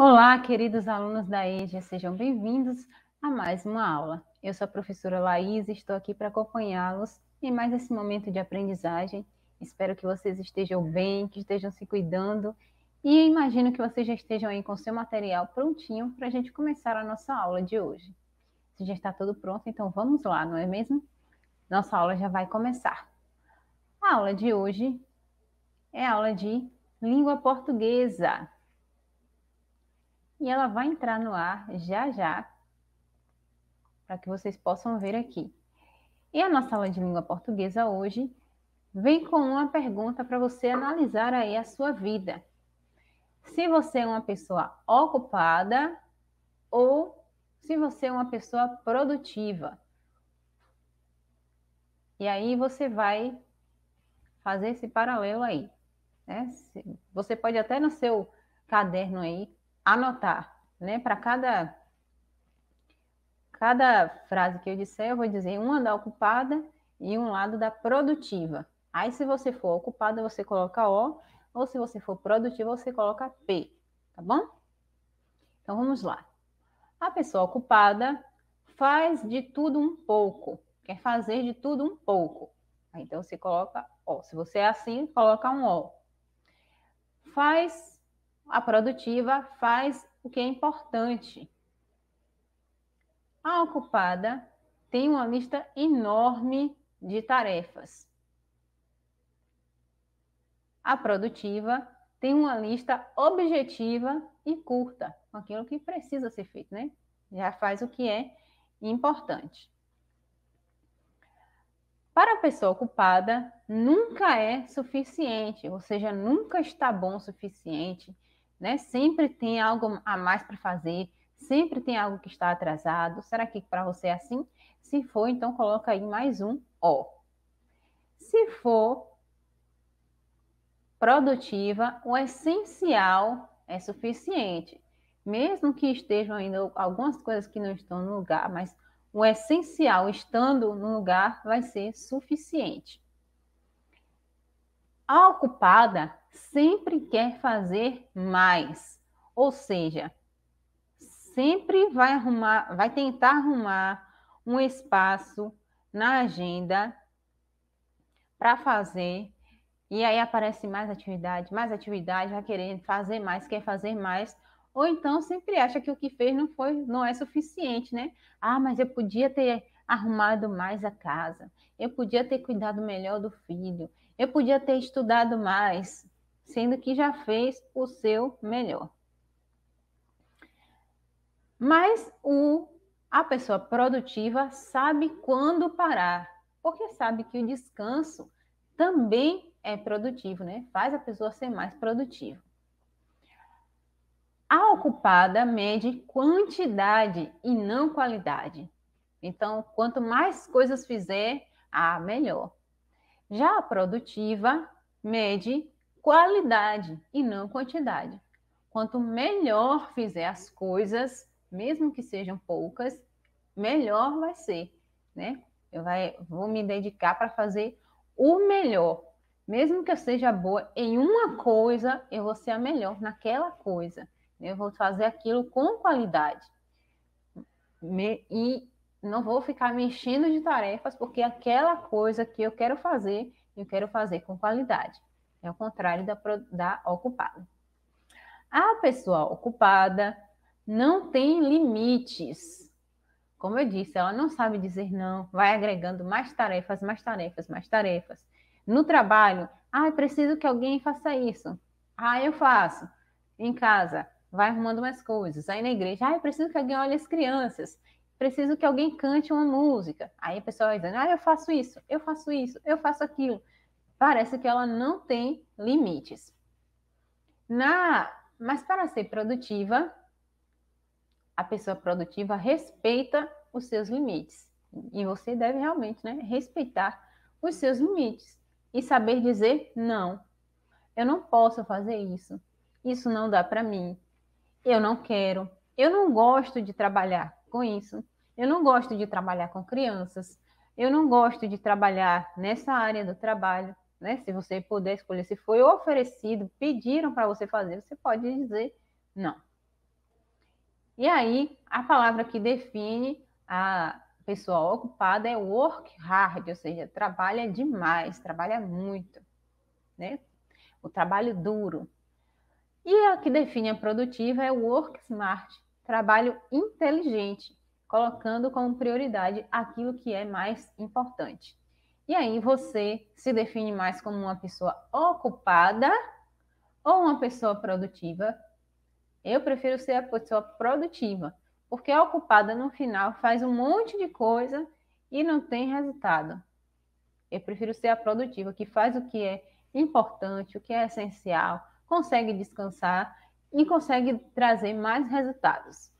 Olá, queridos alunos da EJA, sejam bem-vindos a mais uma aula. Eu sou a professora Laís e estou aqui para acompanhá-los em mais esse momento de aprendizagem. Espero que vocês estejam bem, que estejam se cuidando e imagino que vocês já estejam aí com seu material prontinho para a gente começar a nossa aula de hoje. Se já está tudo pronto, então vamos lá, não é mesmo? Nossa aula já vai começar. A aula de hoje é a aula de língua portuguesa e ela vai entrar no ar já já, para que vocês possam ver aqui. E a nossa aula de língua portuguesa hoje vem com uma pergunta para você analisar aí a sua vida. Se você é uma pessoa ocupada ou se você é uma pessoa produtiva. E aí você vai fazer esse paralelo aí. Né? Você pode até no seu caderno aí anotar, né? Para cada cada frase que eu disser, eu vou dizer uma da ocupada e um lado da produtiva. Aí, se você for ocupada, você coloca O, ou se você for produtiva, você coloca P, tá bom? Então, vamos lá. A pessoa ocupada faz de tudo um pouco, quer fazer de tudo um pouco. Aí, então, você coloca O. Se você é assim, coloca um O. Faz a produtiva faz o que é importante. A ocupada tem uma lista enorme de tarefas. A produtiva tem uma lista objetiva e curta, com aquilo que precisa ser feito, né? Já faz o que é importante. Para a pessoa ocupada, nunca é suficiente, ou seja, nunca está bom o suficiente né? Sempre tem algo a mais para fazer, sempre tem algo que está atrasado. Será que para você é assim? Se for, então coloca aí mais um O. Se for produtiva, o essencial é suficiente. Mesmo que estejam ainda algumas coisas que não estão no lugar, mas o essencial estando no lugar vai ser suficiente. A ocupada sempre quer fazer mais. Ou seja, sempre vai arrumar, vai tentar arrumar um espaço na agenda para fazer. E aí aparece mais atividade, mais atividade, vai querer fazer mais, quer fazer mais, ou então sempre acha que o que fez não foi, não é suficiente, né? Ah, mas eu podia ter arrumado mais a casa, eu podia ter cuidado melhor do filho, eu podia ter estudado mais sendo que já fez o seu melhor. Mas o, a pessoa produtiva sabe quando parar, porque sabe que o descanso também é produtivo, né? Faz a pessoa ser mais produtiva. A ocupada mede quantidade e não qualidade. Então, quanto mais coisas fizer, a melhor. Já a produtiva mede qualidade e não quantidade. Quanto melhor fizer as coisas, mesmo que sejam poucas, melhor vai ser, né? Eu vai, vou me dedicar para fazer o melhor. Mesmo que eu seja boa em uma coisa, eu vou ser a melhor naquela coisa. Né? Eu vou fazer aquilo com qualidade. Me, e não vou ficar me enchendo de tarefas, porque aquela coisa que eu quero fazer, eu quero fazer com qualidade. É o contrário da, da ocupada. A pessoa ocupada não tem limites. Como eu disse, ela não sabe dizer não, vai agregando mais tarefas, mais tarefas, mais tarefas. No trabalho, ah, preciso que alguém faça isso. Ah, eu faço. Em casa, vai arrumando mais coisas. Aí na igreja, ah, preciso que alguém olhe as crianças. Preciso que alguém cante uma música. Aí a pessoa vai dizendo, ah, eu faço isso, eu faço isso, eu faço aquilo parece que ela não tem limites. Na, mas para ser produtiva, a pessoa produtiva respeita os seus limites. E você deve realmente né, respeitar os seus limites e saber dizer não. Eu não posso fazer isso. Isso não dá para mim. Eu não quero. Eu não gosto de trabalhar com isso. Eu não gosto de trabalhar com crianças. Eu não gosto de trabalhar nessa área do trabalho né? Se você puder escolher, se foi oferecido, pediram para você fazer, você pode dizer não. E aí, a palavra que define a pessoa ocupada é work hard, ou seja, trabalha demais, trabalha muito, né? O trabalho duro. E a que define a produtiva é work smart, trabalho inteligente, colocando como prioridade aquilo que é mais importante. E aí você se define mais como uma pessoa ocupada ou uma pessoa produtiva? Eu prefiro ser a pessoa produtiva, porque a ocupada no final faz um monte de coisa e não tem resultado. Eu prefiro ser a produtiva, que faz o que é importante, o que é essencial, consegue descansar e consegue trazer mais resultados.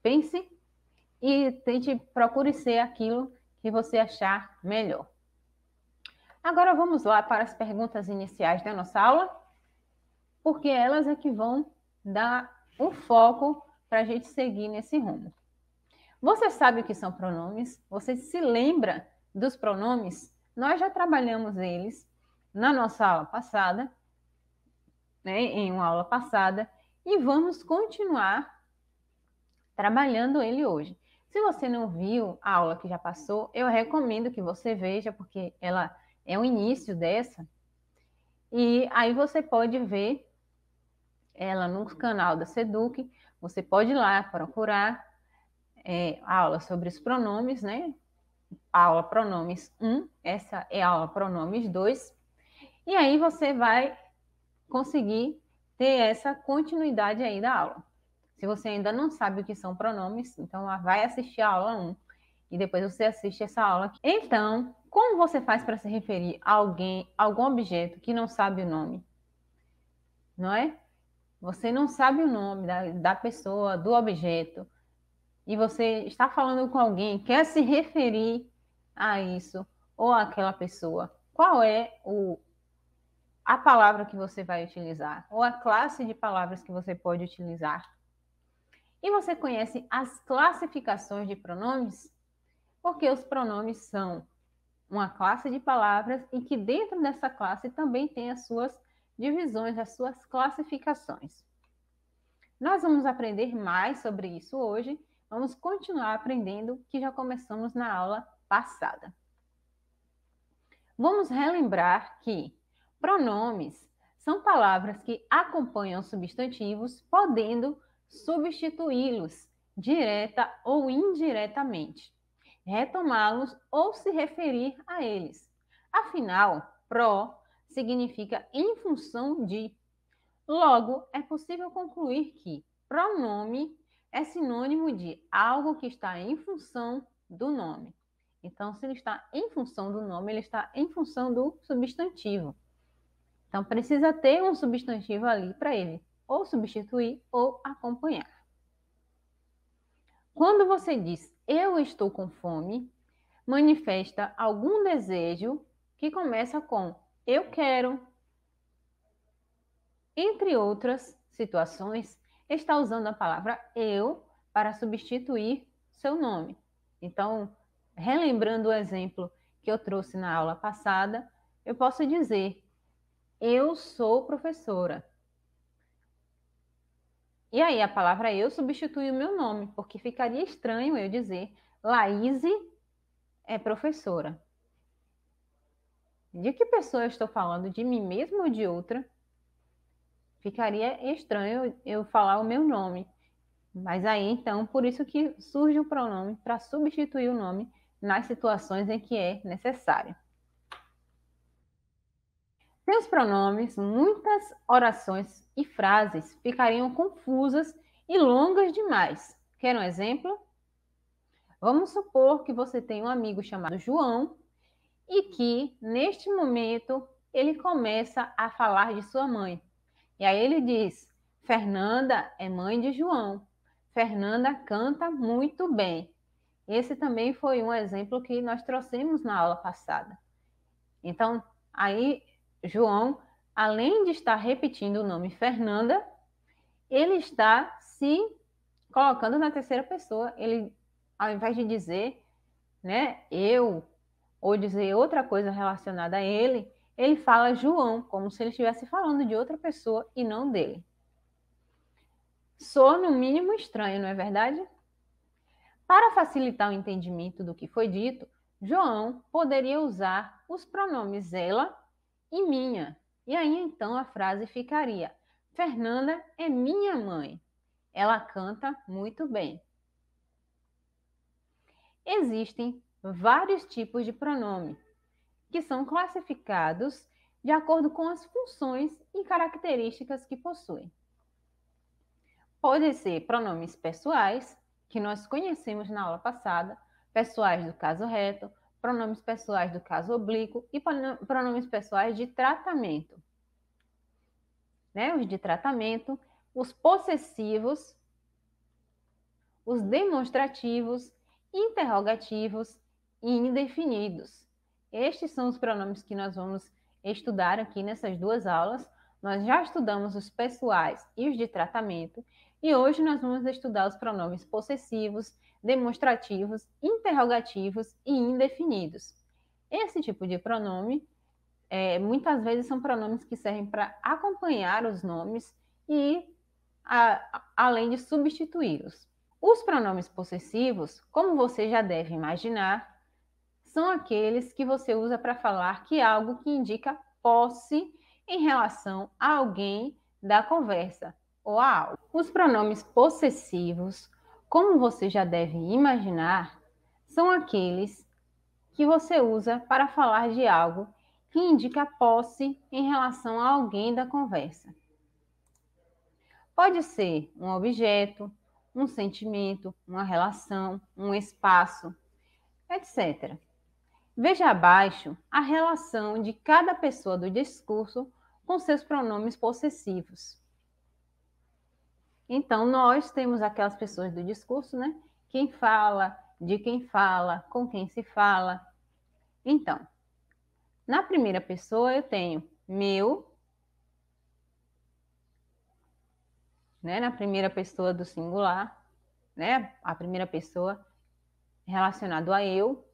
Pense e tente, procure ser aquilo que você achar melhor. Agora vamos lá para as perguntas iniciais da nossa aula, porque elas é que vão dar um foco para a gente seguir nesse rumo. Você sabe o que são pronomes? Você se lembra dos pronomes? Nós já trabalhamos eles na nossa aula passada, né, em uma aula passada, e vamos continuar trabalhando ele hoje. Se você não viu a aula que já passou, eu recomendo que você veja, porque ela é o início dessa. E aí você pode ver ela no canal da Seduc, você pode ir lá procurar é, aula sobre os pronomes, né? Aula pronomes 1, essa é a aula pronomes 2. E aí você vai conseguir ter essa continuidade aí da aula. Se você ainda não sabe o que são pronomes, então vai assistir a aula 1 e depois você assiste essa aula. Aqui. Então, como você faz para se referir a alguém, a algum objeto que não sabe o nome? Não é? Você não sabe o nome da, da pessoa, do objeto, e você está falando com alguém, quer se referir a isso ou àquela pessoa. Qual é o, a palavra que você vai utilizar? Ou a classe de palavras que você pode utilizar? E você conhece as classificações de pronomes? Porque os pronomes são uma classe de palavras e que dentro dessa classe também tem as suas divisões, as suas classificações. Nós vamos aprender mais sobre isso hoje, vamos continuar aprendendo que já começamos na aula passada. Vamos relembrar que pronomes são palavras que acompanham substantivos, podendo substituí-los, direta ou indiretamente, retomá-los ou se referir a eles. Afinal, pro significa em função de. Logo, é possível concluir que pronome é sinônimo de algo que está em função do nome. Então, se ele está em função do nome, ele está em função do substantivo. Então, precisa ter um substantivo ali para ele ou substituir ou acompanhar. Quando você diz eu estou com fome, manifesta algum desejo que começa com eu quero. Entre outras situações, está usando a palavra eu para substituir seu nome. Então, relembrando o exemplo que eu trouxe na aula passada, eu posso dizer: Eu sou professora. E aí a palavra eu substitui o meu nome, porque ficaria estranho eu dizer Laís é professora. De que pessoa eu estou falando? De mim mesma ou de outra? Ficaria estranho eu falar o meu nome. Mas aí então, por isso que surge o pronome para substituir o nome nas situações em que é necessário. Seus pronomes, muitas orações e frases ficariam confusas e longas demais. Quer um exemplo? Vamos supor que você tem um amigo chamado João e que, neste momento, ele começa a falar de sua mãe. E aí ele diz: Fernanda é mãe de João. Fernanda canta muito bem. Esse também foi um exemplo que nós trouxemos na aula passada. Então, aí João, além de estar repetindo o nome Fernanda, ele está se colocando na terceira pessoa. Ele, ao invés de dizer, né, eu, ou dizer outra coisa relacionada a ele, ele fala João, como se ele estivesse falando de outra pessoa e não dele. Sou, no mínimo estranho, não é verdade? Para facilitar o entendimento do que foi dito, João poderia usar os pronomes ela e minha. E aí então a frase ficaria: Fernanda é minha mãe. Ela canta muito bem. Existem vários tipos de pronome que são classificados de acordo com as funções e características que possuem. Podem ser pronomes pessoais, que nós conhecemos na aula passada, pessoais do caso reto, pronomes pessoais do caso oblíquo e pronomes pessoais de tratamento. Né? Os de tratamento, os possessivos, os demonstrativos, interrogativos e indefinidos. Estes são os pronomes que nós vamos estudar aqui nessas duas aulas. Nós já estudamos os pessoais e os de tratamento, e hoje nós vamos estudar os pronomes possessivos demonstrativos, interrogativos e indefinidos. Esse tipo de pronome, é, muitas vezes, são pronomes que servem para acompanhar os nomes e, a, além de substituí-los. Os pronomes possessivos, como você já deve imaginar, são aqueles que você usa para falar que é algo que indica posse em relação a alguém da conversa ou a algo. Os pronomes possessivos como você já deve imaginar, são aqueles que você usa para falar de algo que indica posse em relação a alguém da conversa. Pode ser um objeto, um sentimento, uma relação, um espaço, etc. Veja abaixo a relação de cada pessoa do discurso com seus pronomes possessivos. Então, nós temos aquelas pessoas do discurso, né? Quem fala, de quem fala, com quem se fala. Então, na primeira pessoa eu tenho meu, né? Na primeira pessoa do singular, né? A primeira pessoa relacionado a eu,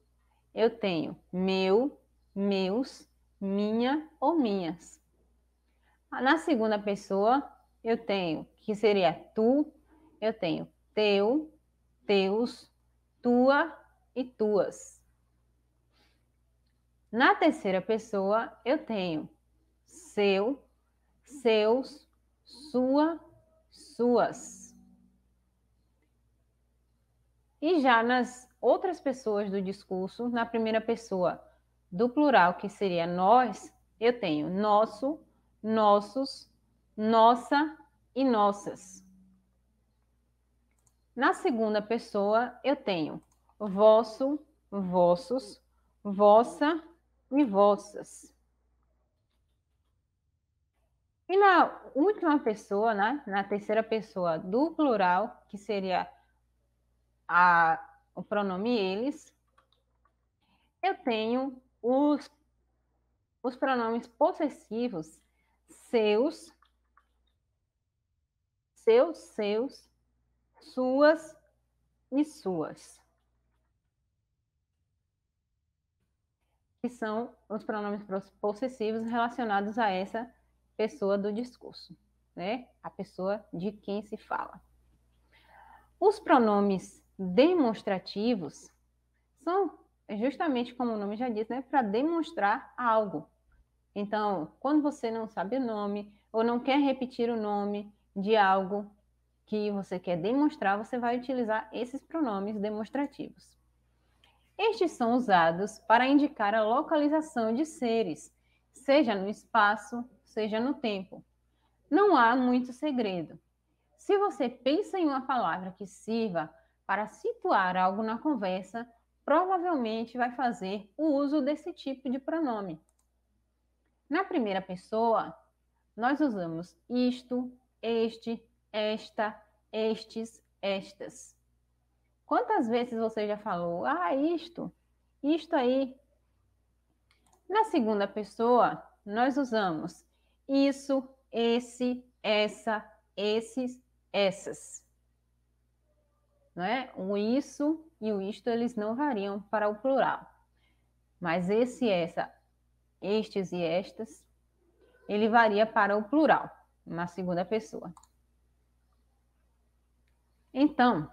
eu tenho meu, meus, minha ou minhas. Na segunda pessoa, eu tenho que seria tu, eu tenho teu, teus, tua e tuas. Na terceira pessoa, eu tenho seu, seus, sua, suas. E já nas outras pessoas do discurso, na primeira pessoa do plural, que seria nós, eu tenho nosso, nossos, nossa, e nossas. Na segunda pessoa, eu tenho vosso, vossos, vossa e vossas. E na última pessoa, né, na terceira pessoa do plural, que seria a, o pronome eles, eu tenho os, os pronomes possessivos seus, seus, seus, suas e suas. Que são os pronomes possessivos relacionados a essa pessoa do discurso, né? A pessoa de quem se fala. Os pronomes demonstrativos são é justamente como o nome já diz, né, para demonstrar algo. Então, quando você não sabe o nome ou não quer repetir o nome, de algo que você quer demonstrar, você vai utilizar esses pronomes demonstrativos. Estes são usados para indicar a localização de seres, seja no espaço, seja no tempo. Não há muito segredo. Se você pensa em uma palavra que sirva para situar algo na conversa, provavelmente vai fazer o uso desse tipo de pronome. Na primeira pessoa, nós usamos isto, este, esta, estes, estas. Quantas vezes você já falou, ah, isto, isto aí? Na segunda pessoa, nós usamos isso, esse, essa, esses, essas. Não é? O isso e o isto, eles não variam para o plural. Mas esse, essa, estes e estas, ele varia para o plural na segunda pessoa. Então,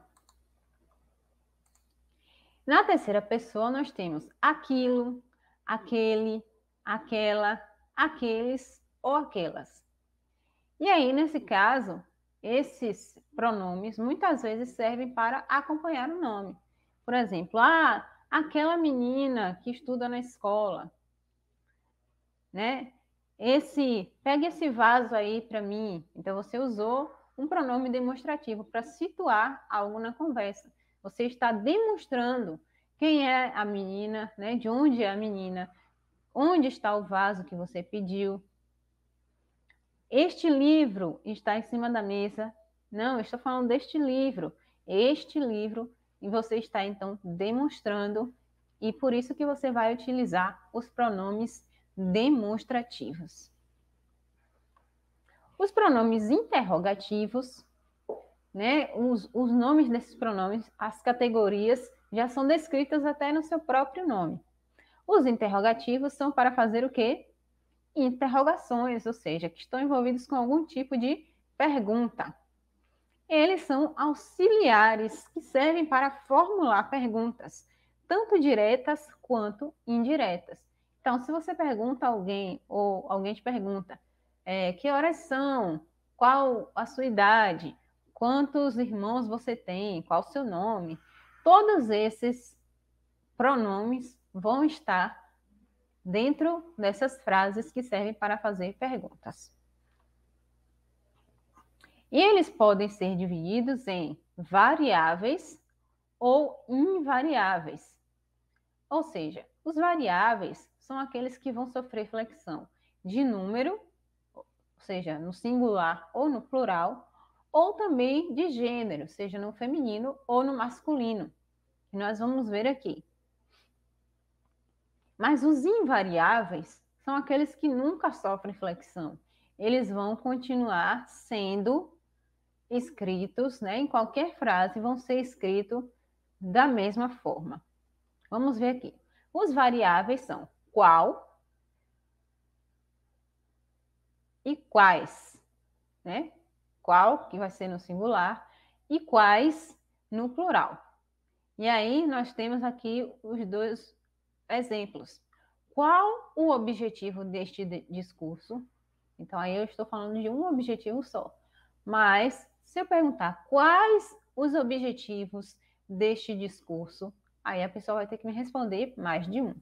na terceira pessoa, nós temos aquilo, aquele, aquela, aqueles ou aquelas. E aí, nesse caso, esses pronomes muitas vezes servem para acompanhar o nome. Por exemplo, ah, aquela menina que estuda na escola, né? esse, pegue esse vaso aí para mim. Então você usou um pronome demonstrativo para situar algo na conversa. Você está demonstrando quem é a menina, né? De onde é a menina? Onde está o vaso que você pediu? Este livro está em cima da mesa. Não, estou falando deste livro. Este livro e você está então demonstrando e por isso que você vai utilizar os pronomes demonstrativos. Os pronomes interrogativos, né, os, os nomes desses pronomes, as categorias já são descritas até no seu próprio nome. Os interrogativos são para fazer o quê? Interrogações, ou seja, que estão envolvidos com algum tipo de pergunta. Eles são auxiliares que servem para formular perguntas, tanto diretas quanto indiretas. Então, se você pergunta a alguém, ou alguém te pergunta, é, que horas são? Qual a sua idade? Quantos irmãos você tem? Qual o seu nome? Todos esses pronomes vão estar dentro dessas frases que servem para fazer perguntas. E eles podem ser divididos em variáveis ou invariáveis. Ou seja, os variáveis são aqueles que vão sofrer flexão de número, ou seja, no singular ou no plural, ou também de gênero, seja no feminino ou no masculino, que nós vamos ver aqui. Mas os invariáveis são aqueles que nunca sofrem flexão. Eles vão continuar sendo escritos, né? Em qualquer frase vão ser escritos da mesma forma. Vamos ver aqui. Os variáveis são qual e quais, né? Qual que vai ser no singular e quais no plural. E aí nós temos aqui os dois exemplos. Qual o objetivo deste discurso? Então aí eu estou falando de um objetivo só. Mas se eu perguntar quais os objetivos deste discurso, aí a pessoa vai ter que me responder mais de um.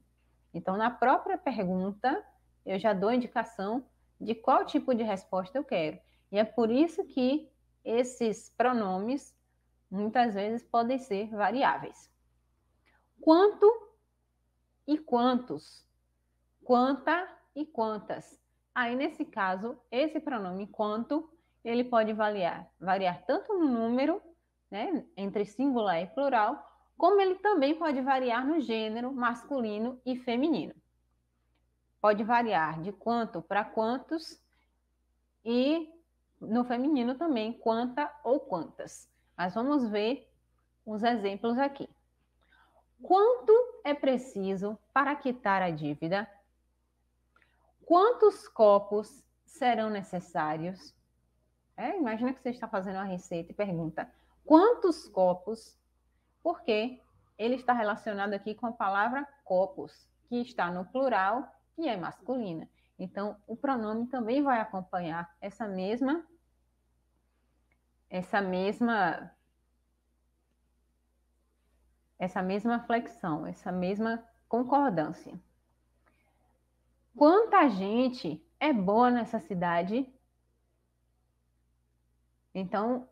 Então, na própria pergunta, eu já dou indicação de qual tipo de resposta eu quero. E é por isso que esses pronomes muitas vezes podem ser variáveis. Quanto e quantos? Quanta e quantas? Aí, nesse caso, esse pronome quanto, ele pode variar, variar tanto no número, né, entre singular e plural, como ele também pode variar no gênero masculino e feminino. Pode variar de quanto para quantos e no feminino também quanta ou quantas. Mas vamos ver uns exemplos aqui. Quanto é preciso para quitar a dívida? Quantos copos serão necessários? É, imagina que você está fazendo uma receita e pergunta: quantos copos porque ele está relacionado aqui com a palavra copos, que está no plural e é masculina. Então, o pronome também vai acompanhar essa mesma essa mesma essa mesma flexão, essa mesma concordância. Quanta gente é boa nessa cidade? Então,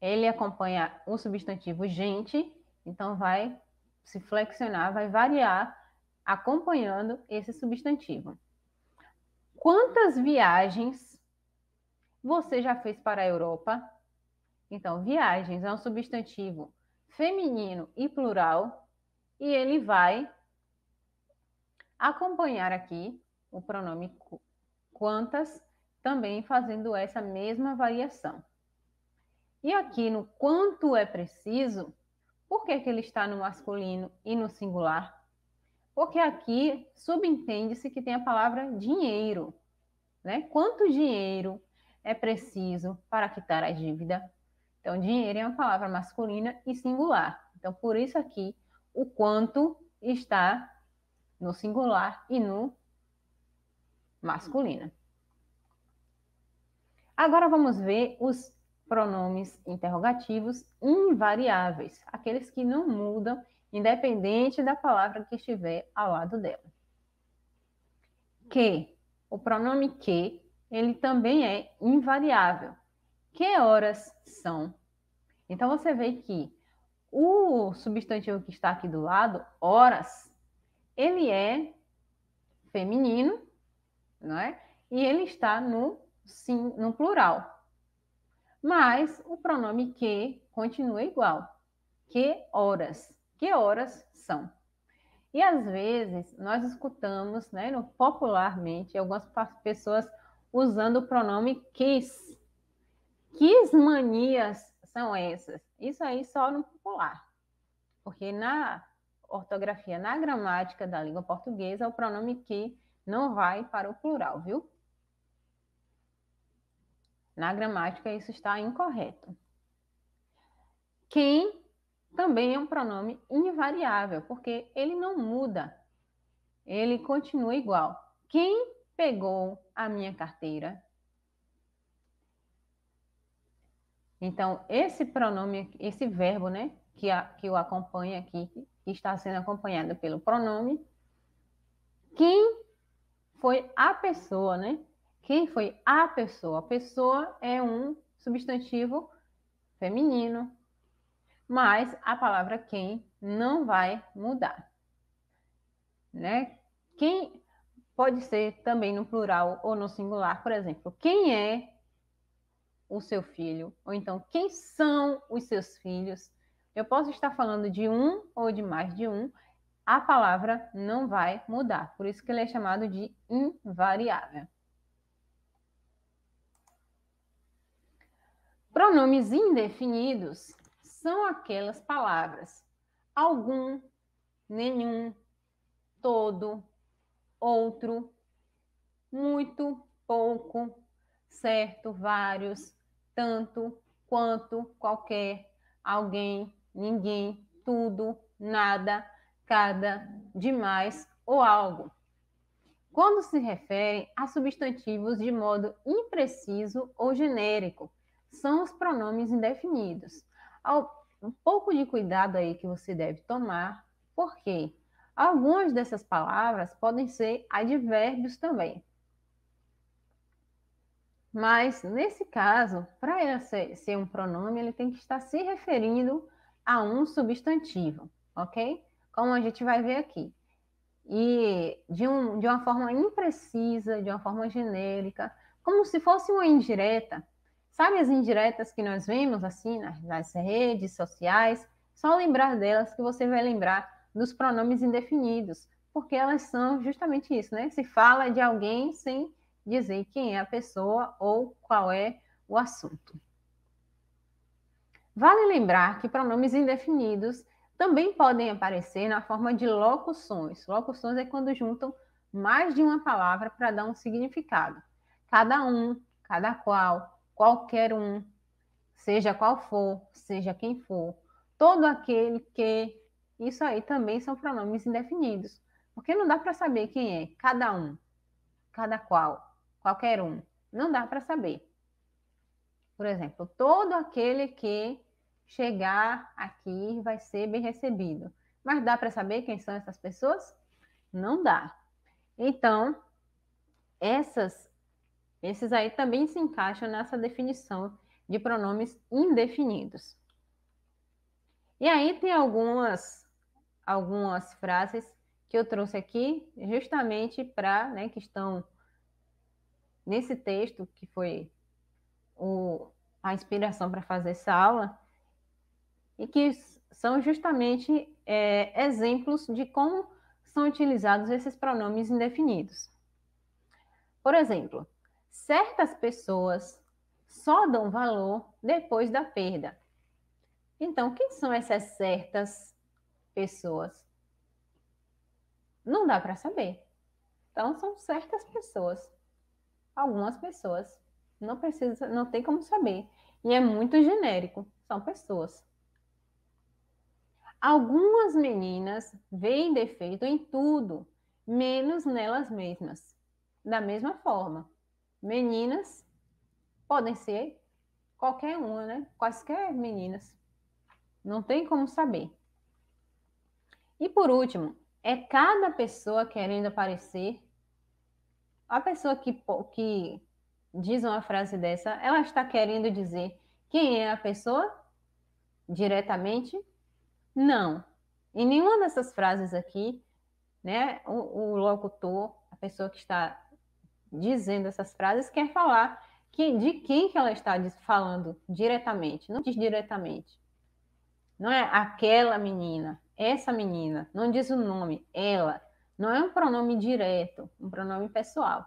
ele acompanha o substantivo gente então, vai se flexionar, vai variar acompanhando esse substantivo. Quantas viagens você já fez para a Europa? Então, viagens é um substantivo feminino e plural, e ele vai acompanhar aqui o pronome quantas, também fazendo essa mesma variação. E aqui no quanto é preciso, por que, que ele está no masculino e no singular? Porque aqui subentende-se que tem a palavra dinheiro. Né? Quanto dinheiro é preciso para quitar a dívida? Então, dinheiro é uma palavra masculina e singular. Então, por isso aqui, o quanto está no singular e no masculino. Agora vamos ver os pronomes interrogativos invariáveis, aqueles que não mudam independente da palavra que estiver ao lado dela. Que, o pronome que, ele também é invariável. Que horas são? Então você vê que o substantivo que está aqui do lado, horas, ele é feminino, não é? E ele está no sim, no plural mas o pronome que continua igual. Que horas? Que horas são? E às vezes nós escutamos, né, no, popularmente, algumas pessoas usando o pronome quis. Quis manias são essas? Isso aí só no popular. Porque na ortografia, na gramática da língua portuguesa, o pronome que não vai para o plural, viu? Na gramática, isso está incorreto. Quem também é um pronome invariável, porque ele não muda, ele continua igual. Quem pegou a minha carteira? Então, esse pronome, esse verbo, né, que, a, que o acompanha aqui, que está sendo acompanhado pelo pronome, quem foi a pessoa, né, quem foi a pessoa? A pessoa é um substantivo feminino, mas a palavra quem não vai mudar, né? Quem pode ser também no plural ou no singular, por exemplo, quem é o seu filho, ou então quem são os seus filhos. Eu posso estar falando de um ou de mais de um, a palavra não vai mudar, por isso que ele é chamado de invariável. Pronomes indefinidos são aquelas palavras algum, nenhum, todo, outro, muito, pouco, certo, vários, tanto, quanto, qualquer, alguém, ninguém, tudo, nada, cada, demais ou algo. Quando se referem a substantivos de modo impreciso ou genérico, são os pronomes indefinidos. Um pouco de cuidado aí que você deve tomar, porque algumas dessas palavras podem ser advérbios também. Mas, nesse caso, para ele ser, ser, um pronome, ele tem que estar se referindo a um substantivo, ok? Como a gente vai ver aqui. E de, um, de uma forma imprecisa, de uma forma genérica, como se fosse uma indireta, Sabe as indiretas que nós vemos assim nas redes sociais? Só lembrar delas que você vai lembrar dos pronomes indefinidos, porque elas são justamente isso, né? Se fala de alguém sem dizer quem é a pessoa ou qual é o assunto. Vale lembrar que pronomes indefinidos também podem aparecer na forma de locuções. Locuções é quando juntam mais de uma palavra para dar um significado. Cada um, cada qual, qualquer um, seja qual for, seja quem for, todo aquele que. Isso aí também são pronomes indefinidos, porque não dá para saber quem é cada um, cada qual, qualquer um. Não dá para saber. Por exemplo, todo aquele que chegar aqui vai ser bem recebido. Mas dá para saber quem são essas pessoas? Não dá. Então, essas esses aí também se encaixam nessa definição de pronomes indefinidos. E aí tem algumas algumas frases que eu trouxe aqui justamente para, né, que estão nesse texto que foi o, a inspiração para fazer essa aula e que são justamente é, exemplos de como são utilizados esses pronomes indefinidos. Por exemplo, certas pessoas só dão valor depois da perda. Então, quem são essas certas pessoas? Não dá para saber. Então, são certas pessoas. Algumas pessoas. Não precisa, não tem como saber. E é muito genérico. São pessoas. Algumas meninas veem defeito em tudo, menos nelas mesmas. Da mesma forma. Meninas podem ser qualquer uma, né? Quaisquer meninas. Não tem como saber. E por último, é cada pessoa querendo aparecer. A pessoa que, que diz uma frase dessa, ela está querendo dizer quem é a pessoa diretamente? Não. Em nenhuma dessas frases aqui, né, o, o locutor, a pessoa que está dizendo essas frases quer falar que, de quem que ela está falando diretamente, não diz diretamente. Não é aquela menina, essa menina, não diz o nome, ela. Não é um pronome direto, um pronome pessoal.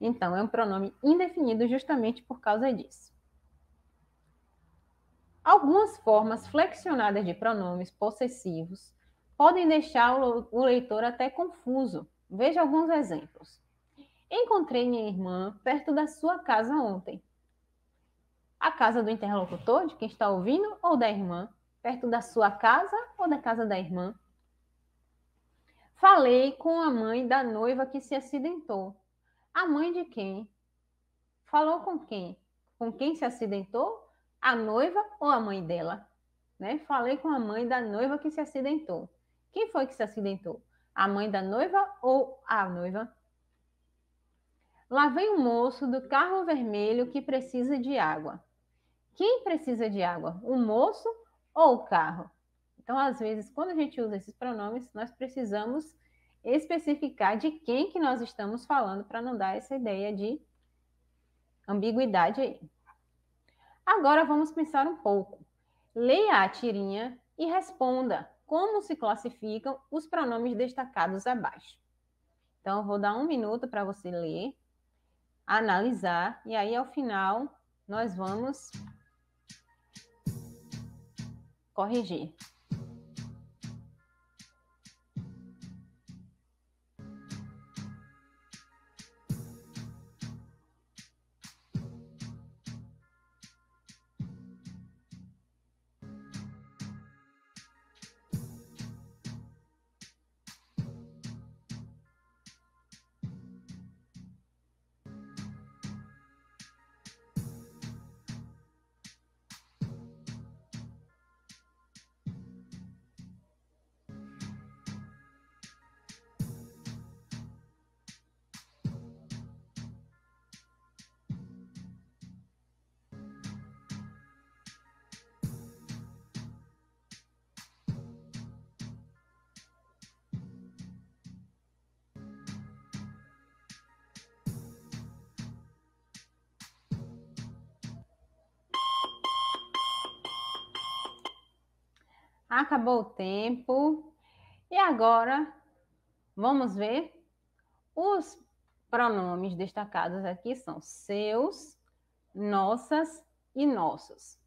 Então, é um pronome indefinido justamente por causa disso. Algumas formas flexionadas de pronomes possessivos podem deixar o leitor até confuso. Veja alguns exemplos. Encontrei minha irmã perto da sua casa ontem. A casa do interlocutor, de quem está ouvindo, ou da irmã? Perto da sua casa ou da casa da irmã? Falei com a mãe da noiva que se acidentou. A mãe de quem? Falou com quem? Com quem se acidentou? A noiva ou a mãe dela? Né? Falei com a mãe da noiva que se acidentou. Quem foi que se acidentou? A mãe da noiva ou a noiva? Lá vem um moço do carro vermelho que precisa de água. Quem precisa de água? O moço ou o carro? Então, às vezes, quando a gente usa esses pronomes, nós precisamos especificar de quem que nós estamos falando para não dar essa ideia de ambiguidade aí. Agora vamos pensar um pouco. Leia a tirinha e responda como se classificam os pronomes destacados abaixo. Então, eu vou dar um minuto para você ler analisar e aí ao final nós vamos corrigir. acabou o tempo. E agora vamos ver os pronomes destacados aqui são seus, nossas e nossos.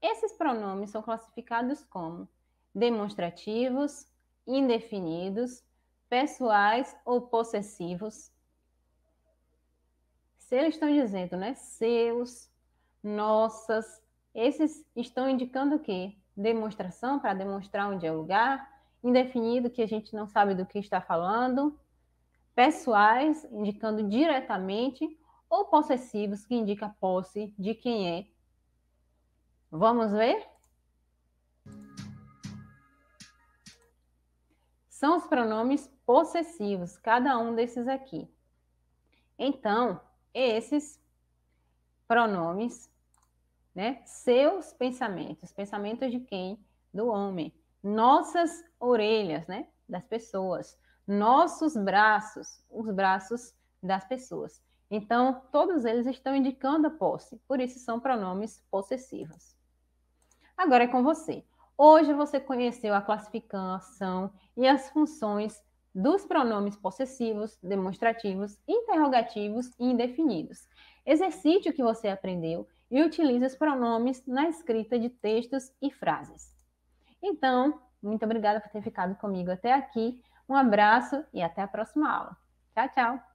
Esses pronomes são classificados como demonstrativos, indefinidos, pessoais ou possessivos. Se eles estão dizendo, né, seus, nossas, esses estão indicando o quê? demonstração para demonstrar onde é o lugar, indefinido, que a gente não sabe do que está falando, pessoais, indicando diretamente, ou possessivos, que indica a posse de quem é. Vamos ver? São os pronomes possessivos, cada um desses aqui. Então, esses pronomes né? Seus pensamentos, pensamentos de quem? Do homem. Nossas orelhas, né? Das pessoas. Nossos braços, os braços das pessoas. Então, todos eles estão indicando a posse, por isso são pronomes possessivos. Agora é com você. Hoje você conheceu a classificação e as funções dos pronomes possessivos, demonstrativos, interrogativos e indefinidos. Exercite o que você aprendeu e utiliza os pronomes na escrita de textos e frases. Então, muito obrigada por ter ficado comigo até aqui. Um abraço e até a próxima aula. Tchau, tchau!